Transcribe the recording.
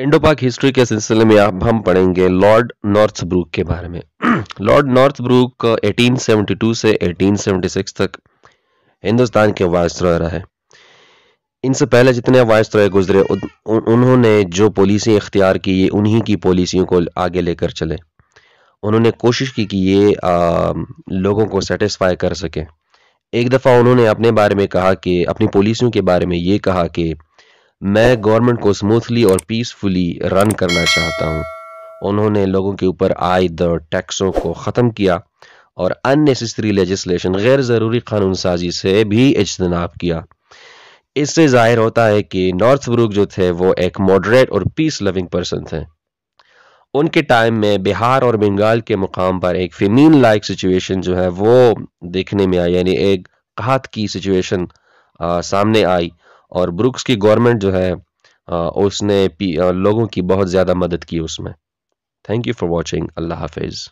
Indo पाक history के सिलसिले में आप हम पढ़ेंगे लॉर्ड नॉर्थ ब्रूक के बारे में लॉर्ड नॉर्थ ब्रूक एटीन से 1876 तक हिंदुस्तान के वायसराय रहे इनसे पहले जितने वायसराय गुजरे उन्होंने जो पॉलिसी इख्तियार की ये उन्हीं की पॉलिसियों को आगे लेकर चले उन्होंने कोशिश की कि ये आ, लोगों को सेटिस्फाई कर सकें एक दफ़ा उन्होंने अपने बारे में कहा कि अपनी पॉलिसियों के बारे में ये कहा कि मैं गवर्नमेंट को स्मूथली और पीसफुली रन करना चाहता हूँ उन्होंने लोगों के ऊपर आय दर टैक्सों को ख़त्म किया और अननेसेसरी लेजिस्लेशन गैर ज़रूरी कानून साजी से भी इजतनाब किया इससे जाहिर होता है कि नॉर्थ ब्रुक जो थे वो एक मॉडरेट और पीस लविंग पर्सन थे उनके टाइम में बिहार और बंगाल के मुकाम पर एक फेमीन लाइक सिचुएशन जो है वो देखने में आई यानी एक कहात की सिचुएशन सामने आई और ब्रुक्स की गवर्नमेंट जो है उसने लोगों की बहुत ज़्यादा मदद की उसमें थैंक यू फॉर वॉचिंग अल्लाह हाफिज़